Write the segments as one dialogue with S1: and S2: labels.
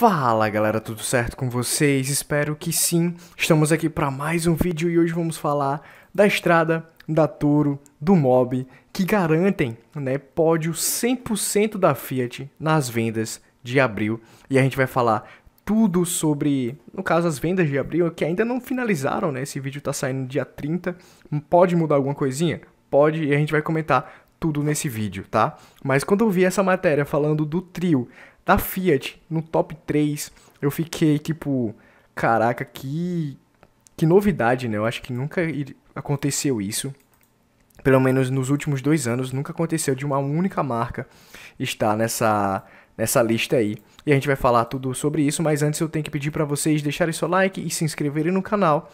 S1: Fala galera, tudo certo com vocês? Espero que sim. Estamos aqui para mais um vídeo e hoje vamos falar da estrada, da Toro, do Mob, que garantem né, pódio 100% da Fiat nas vendas de abril. E a gente vai falar tudo sobre, no caso, as vendas de abril, que ainda não finalizaram, né? Esse vídeo está saindo dia 30. Pode mudar alguma coisinha? Pode, e a gente vai comentar tudo nesse vídeo, tá? Mas quando eu vi essa matéria falando do trio da Fiat no top 3. Eu fiquei tipo, caraca, que que novidade, né? Eu acho que nunca aconteceu isso. Pelo menos nos últimos dois anos, nunca aconteceu de uma única marca estar nessa, nessa lista aí. E a gente vai falar tudo sobre isso, mas antes eu tenho que pedir para vocês deixarem seu like e se inscreverem no canal.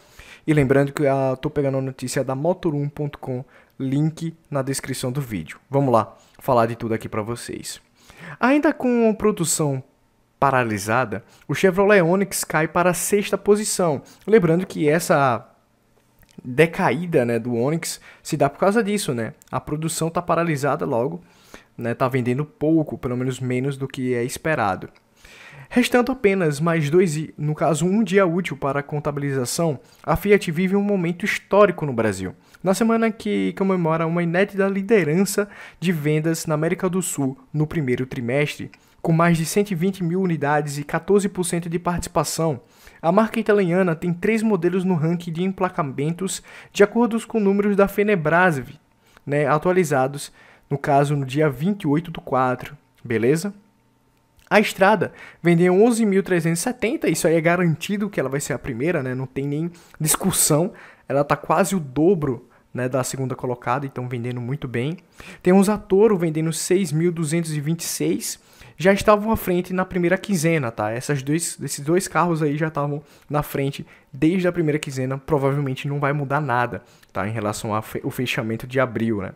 S1: E lembrando que eu tô pegando a notícia da motor1.com, link na descrição do vídeo. Vamos lá, falar de tudo aqui para vocês. Ainda com produção paralisada, o Chevrolet Onix cai para a sexta posição. Lembrando que essa decaída né, do Onix se dá por causa disso, né? A produção está paralisada logo, né? Tá vendendo pouco, pelo menos menos do que é esperado. Restando apenas mais dois, no caso um dia útil para a contabilização, a Fiat vive um momento histórico no Brasil. Na semana que comemora uma inédita liderança de vendas na América do Sul no primeiro trimestre, com mais de 120 mil unidades e 14% de participação, a marca italiana tem três modelos no ranking de emplacamentos de acordo com números da Fenebrasve, né, atualizados, no caso, no dia 28 do 4, beleza? A Estrada vendeu 11.370, isso aí é garantido que ela vai ser a primeira, né? Não tem nem discussão. Ela tá quase o dobro né, da segunda colocada, então vendendo muito bem. Temos a Toro vendendo 6.226, já estavam à frente na primeira quinzena, tá? Essas dois, esses dois carros aí já estavam na frente desde a primeira quinzena, provavelmente não vai mudar nada, tá? Em relação ao fechamento de abril, né?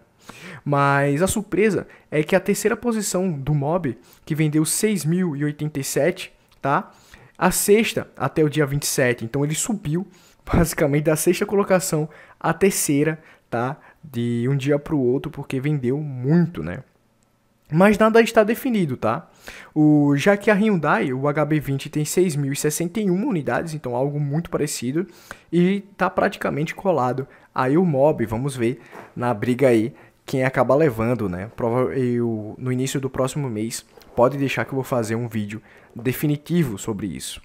S1: Mas a surpresa é que a terceira posição do Mob, que vendeu 6.087, tá? A sexta até o dia 27, então ele subiu basicamente da sexta colocação à terceira, tá? De um dia para o outro, porque vendeu muito, né? Mas nada está definido, tá? O, já que a Hyundai, o HB20 tem 6.061 unidades, então algo muito parecido, e está praticamente colado aí o Mob, vamos ver na briga aí quem acaba levando, né? eu, no início do próximo mês, pode deixar que eu vou fazer um vídeo definitivo sobre isso.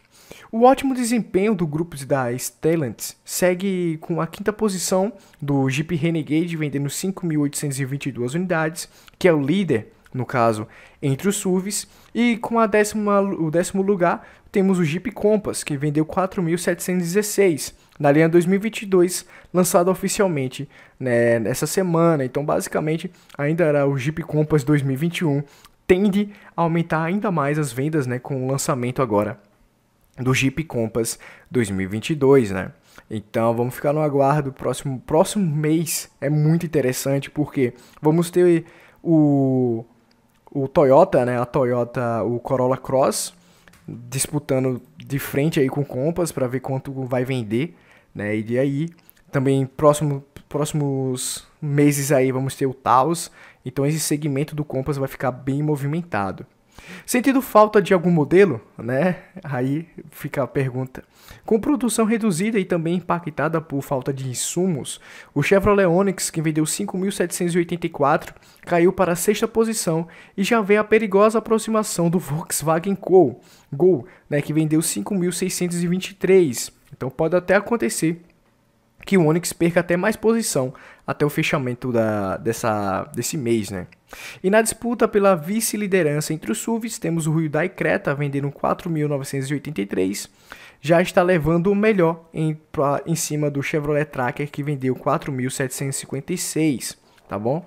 S1: O ótimo desempenho do grupo da Stellant segue com a quinta posição do Jeep Renegade, vendendo 5.822 unidades, que é o líder no caso, entre os SUVs. E com a décima, o décimo lugar temos o Jeep Compass, que vendeu 4.716 na linha 2022, lançado oficialmente né, nessa semana. Então, basicamente, ainda era o Jeep Compass 2021. Tende a aumentar ainda mais as vendas né, com o lançamento agora do Jeep Compass 2022, né? Então vamos ficar no aguardo. Próximo, próximo mês é muito interessante porque vamos ter o o Toyota, né, a Toyota, o Corolla Cross, disputando de frente aí com o Compass para ver quanto vai vender, né? E aí também próximo, próximos meses aí vamos ter o Taos, então esse segmento do Compass vai ficar bem movimentado. Sentindo falta de algum modelo, né? Aí fica a pergunta. Com produção reduzida e também impactada por falta de insumos, o Chevrolet Onix, que vendeu 5.784, caiu para a sexta posição e já vê a perigosa aproximação do Volkswagen Gol, Gol né, que vendeu 5.623. Então pode até acontecer que o Onyx perca até mais posição até o fechamento da, dessa, desse mês, né? E na disputa pela vice-liderança entre os SUVs, temos o Hyundai Creta vendendo 4.983, já está levando o melhor em, pra, em cima do Chevrolet Tracker que vendeu 4.756, tá bom?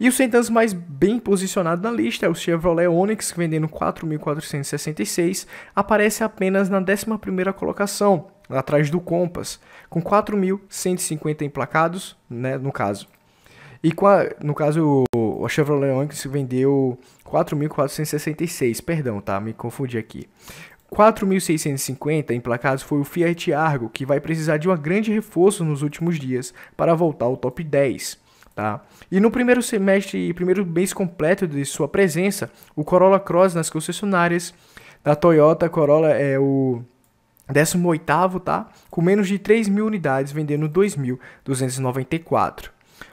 S1: E o Sentans mais bem posicionado na lista é o Chevrolet Onix, vendendo 4.466, aparece apenas na 11ª colocação, atrás do Compass, com 4.150 emplacados, né, no caso. E a, no caso, o Chevrolet Onix vendeu 4.466, perdão, tá? Me confundi aqui. 4.650 emplacados foi o Fiat Argo, que vai precisar de um grande reforço nos últimos dias para voltar ao top 10. Tá? E no primeiro semestre e primeiro mês completo de sua presença, o Corolla Cross nas concessionárias da Toyota Corolla é o 18 oitavo, tá? Com menos de 3 mil unidades, vendendo 2.294.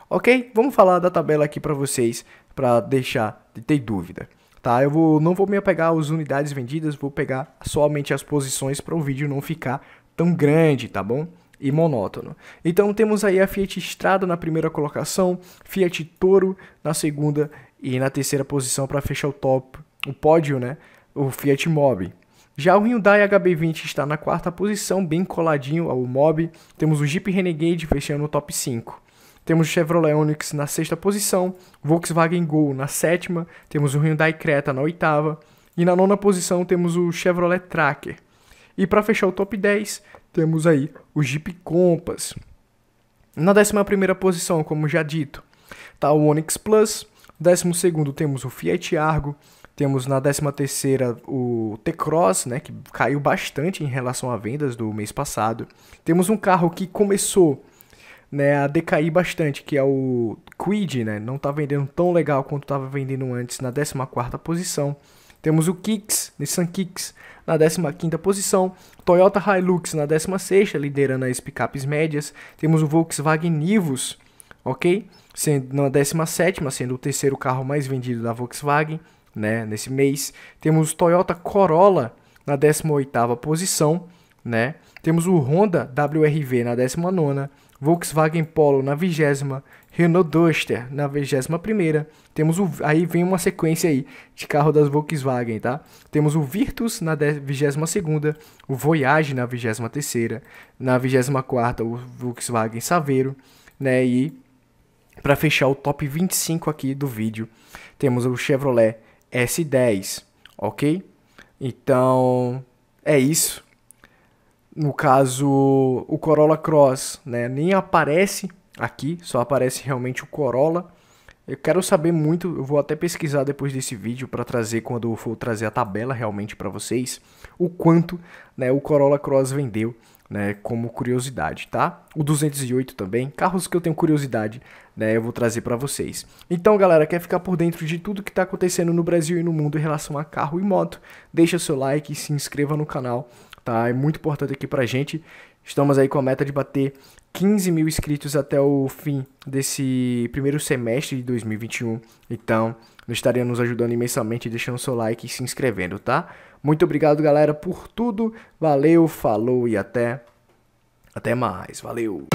S1: Ok? Vamos falar da tabela aqui para vocês, para deixar de ter dúvida. Tá, eu vou, não vou me apegar às unidades vendidas, vou pegar somente as posições para o vídeo não ficar tão grande, tá bom? E monótono. Então temos aí a Fiat Strada na primeira colocação, Fiat Toro na segunda e na terceira posição para fechar o top, o pódio, né? O Fiat Mobi. Já o Hyundai HB20 está na quarta posição, bem coladinho ao Mob. Temos o Jeep Renegade fechando o top 5. Temos o Chevrolet Onix na sexta posição, Volkswagen Gol na sétima, temos o Hyundai Creta na oitava e na nona posição temos o Chevrolet Tracker. E para fechar o top 10, temos aí o Jeep Compass. Na décima primeira posição, como já dito, está o Onix Plus. Décimo segundo temos o Fiat Argo. Temos na 13ª o T-Cross, né, que caiu bastante em relação a vendas do mês passado. Temos um carro que começou né, a decair bastante, que é o Quid, né, não está vendendo tão legal quanto estava vendendo antes na 14ª posição. Temos o Kicks, Nissan Kicks, na 15ª posição, Toyota Hilux na 16ª, liderando as picapes médias. Temos o Volkswagen Nivus, ok? Sendo na 17ª, sendo o terceiro carro mais vendido da Volkswagen né? Nesse mês temos Toyota Corolla na 18ª posição, né? Temos o Honda WRV na 19ª, Volkswagen Polo na 20 Renault Duster na 21 primeira Temos o aí vem uma sequência aí de carro das Volkswagen, tá? Temos o Virtus na 22 segunda o Voyage na 23 terceira na 24 o Volkswagen Saveiro, né? E para fechar o top 25 aqui do vídeo, temos o Chevrolet S10, ok? Então, é isso. No caso, o Corolla Cross né, nem aparece aqui, só aparece realmente o Corolla. Eu quero saber muito, eu vou até pesquisar depois desse vídeo para trazer quando eu for trazer a tabela realmente para vocês, o quanto né, o Corolla Cross vendeu né, como curiosidade, tá? O 208 também, carros que eu tenho curiosidade, né, eu vou trazer para vocês. Então, galera, quer ficar por dentro de tudo que está acontecendo no Brasil e no mundo em relação a carro e moto? Deixa seu like e se inscreva no canal, tá? É muito importante aqui pra gente. Estamos aí com a meta de bater 15 mil inscritos até o fim desse primeiro semestre de 2021. Então, estaria nos ajudando imensamente deixando seu like e se inscrevendo, tá? Muito obrigado, galera, por tudo. Valeu, falou e até até mais. Valeu.